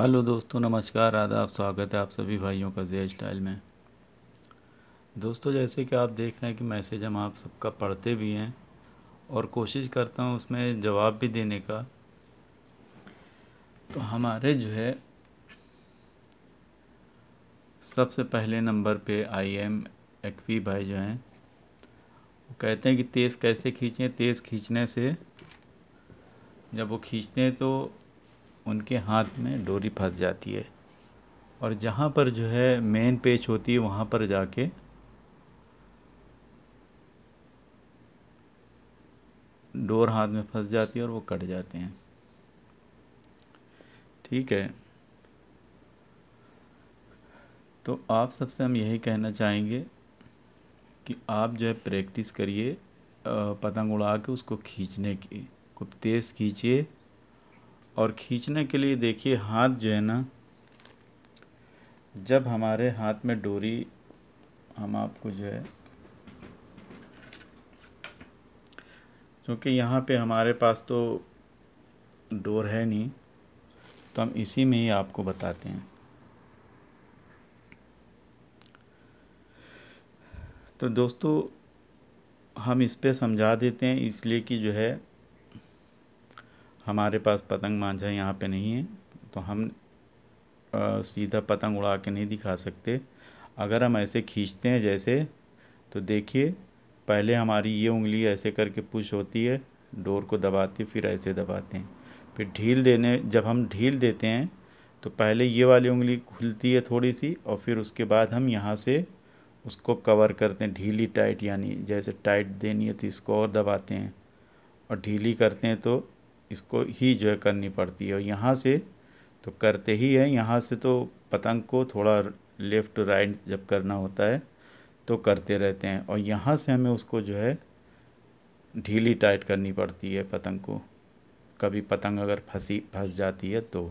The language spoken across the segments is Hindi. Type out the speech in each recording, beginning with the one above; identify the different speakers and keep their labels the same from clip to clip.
Speaker 1: हेलो दोस्तों नमस्कार आदाब स्वागत है आप सभी भाइयों का जे स्टाइल में दोस्तों जैसे कि आप देख रहे हैं कि मैसेज हम आप सबका पढ़ते भी हैं और कोशिश करता हूँ उसमें जवाब भी देने का तो हमारे जो है सबसे पहले नंबर पे आई एम एक्वी भाई जो हैं वो कहते हैं कि तेज़ कैसे खींचें तेज़ खींचने से जब वो खींचते हैं तो उनके हाथ में डोरी फंस जाती है और जहाँ पर जो है मेन पेच होती है वहाँ पर जाके डोर हाथ में फंस जाती है और वो कट जाते हैं ठीक है तो आप सबसे हम यही कहना चाहेंगे कि आप जो है प्रैक्टिस करिए पतंग उड़ा के उसको खींचने की खूब तेज़ खींचिए और खींचने के लिए देखिए हाथ जो है ना जब हमारे हाथ में डोरी हम आपको जो है क्योंकि यहाँ पे हमारे पास तो डोर है नहीं तो हम इसी में ही आपको बताते हैं तो दोस्तों हम इस पर समझा देते हैं इसलिए कि जो है हमारे पास पतंग मांझा यहाँ पे नहीं है तो हम आ, सीधा पतंग उड़ा के नहीं दिखा सकते अगर हम ऐसे खींचते हैं जैसे तो देखिए पहले हमारी ये उंगली ऐसे करके पुश होती है डोर को दबाते फिर ऐसे दबाते हैं फिर ढील देने जब हम ढील देते हैं तो पहले ये वाली उंगली खुलती है थोड़ी सी और फिर उसके बाद हम यहाँ से उसको कवर करते हैं ढीली टाइट यानी जैसे टाइट देनी है तो इसको और दबाते हैं और ढीली करते हैं तो इसको ही जो है करनी पड़ती है और यहाँ से तो करते ही है यहाँ से तो पतंग को थोड़ा लेफ़्ट राइट जब करना होता है तो करते रहते हैं और यहाँ से हमें उसको जो है ढीली टाइट करनी पड़ती है पतंग को कभी पतंग अगर फंसी फंस जाती है तो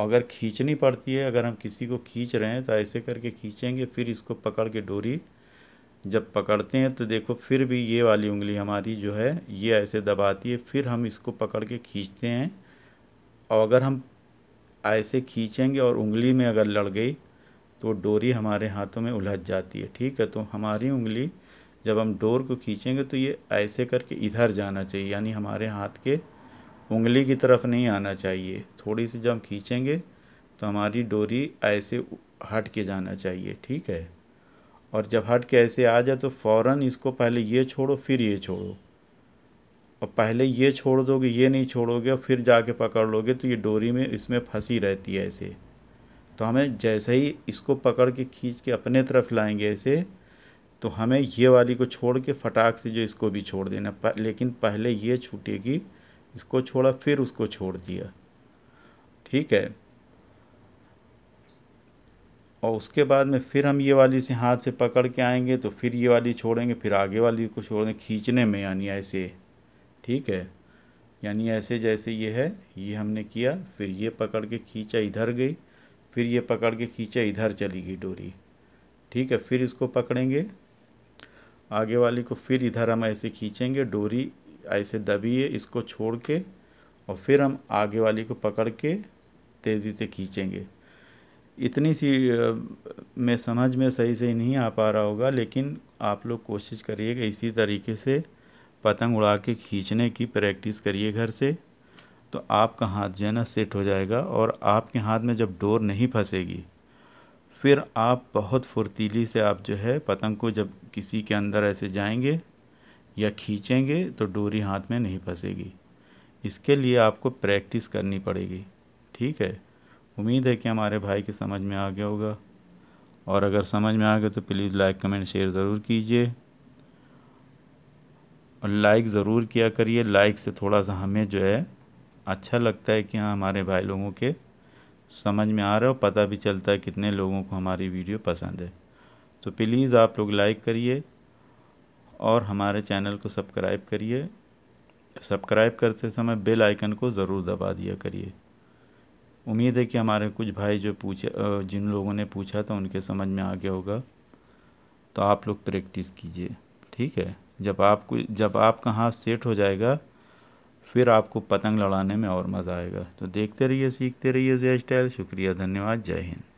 Speaker 1: अगर खींचनी पड़ती है अगर हम किसी को खींच रहे हैं तो ऐसे करके खींचेंगे फिर इसको पकड़ के डोरी जब पकड़ते हैं तो देखो फिर भी ये वाली उंगली हमारी जो है ये ऐसे दबाती है फिर हम इसको पकड़ के खींचते हैं और अगर हम ऐसे खींचेंगे और उंगली में अगर लड़ गई तो डोरी हमारे हाथों में उलझ जाती है ठीक है तो हमारी उंगली जब हम डोर को खींचेंगे तो ये ऐसे करके इधर जाना चाहिए यानी हमारे हाथ के उंगली की तरफ नहीं आना चाहिए थोड़ी सी जब हम खींचेंगे तो हमारी डोरी ऐसे हट के जाना चाहिए ठीक है और जब हट के ऐसे आ जाए तो फौरन इसको पहले ये छोड़ो फिर ये छोड़ो और पहले ये छोड़ दोगे ये नहीं छोड़ोगे और फिर जाके पकड़ लोगे तो ये डोरी में इसमें फंसी रहती है ऐसे तो हमें जैसे ही इसको पकड़ के खींच के अपने तरफ लाएंगे ऐसे तो हमें ये वाली को छोड़ के फटाक से जो इसको भी छोड़ देना प, लेकिन पहले ये छूटेगी इसको छोड़ा फिर उसको छोड़ दिया ठीक है और उसके बाद में फिर हम ये वाली से हाथ से पकड़ के आएंगे तो फिर ये वाली छोड़ेंगे फिर आगे वाली को छोड़ेंगे खींचने में यानी ऐसे ठीक है यानी ऐसे जैसे ये है ये हमने किया फिर ये पकड़ के खींचा इधर गई फिर ये पकड़ के खींचा इधर चली गई डोरी ठीक है फिर इसको पकड़ेंगे आगे वाली को फिर इधर हम ऐसे खींचेंगे डोरी ऐसे दबिए इसको छोड़ के और फिर हम आगे वाली को पकड़ के तेज़ी से खींचेंगे इतनी सी मैं समझ में सही से नहीं आ पा रहा होगा लेकिन आप लोग कोशिश करिएगा इसी तरीके से पतंग उड़ा के खींचने की प्रैक्टिस करिए घर से तो आपका हाथ जो है ना सेट हो जाएगा और आपके हाथ में जब डोर नहीं फंसेगी फिर आप बहुत फुर्तीली से आप जो है पतंग को जब किसी के अंदर ऐसे जाएंगे या खींचेंगे तो डोरी हाथ में नहीं फंसेगी इसके लिए आपको प्रैक्टिस करनी पड़ेगी ठीक है उम्मीद है कि हमारे भाई के समझ में आ गया होगा और अगर समझ में आ गया तो प्लीज़ लाइक कमेंट शेयर ज़रूर कीजिए और लाइक ज़रूर किया करिए लाइक से थोड़ा सा हमें जो है अच्छा लगता है कि हाँ हमारे भाई लोगों के समझ में आ रहा है और पता भी चलता है कितने लोगों को हमारी वीडियो पसंद है तो प्लीज़ आप लोग लाइक करिए और हमारे चैनल को सब्सक्राइब करिए सब्सक्राइब करते समय बेल आइकन को ज़रूर दबा दिया करिए उम्मीद है कि हमारे कुछ भाई जो पूछे जिन लोगों ने पूछा था उनके समझ में आ गया होगा तो आप लोग प्रैक्टिस कीजिए ठीक है जब आपको जब आपका हाथ सेट हो जाएगा फिर आपको पतंग लड़ाने में और मज़ा आएगा तो देखते रहिए सीखते रहिए जय स्टाइल शुक्रिया धन्यवाद जय हिंद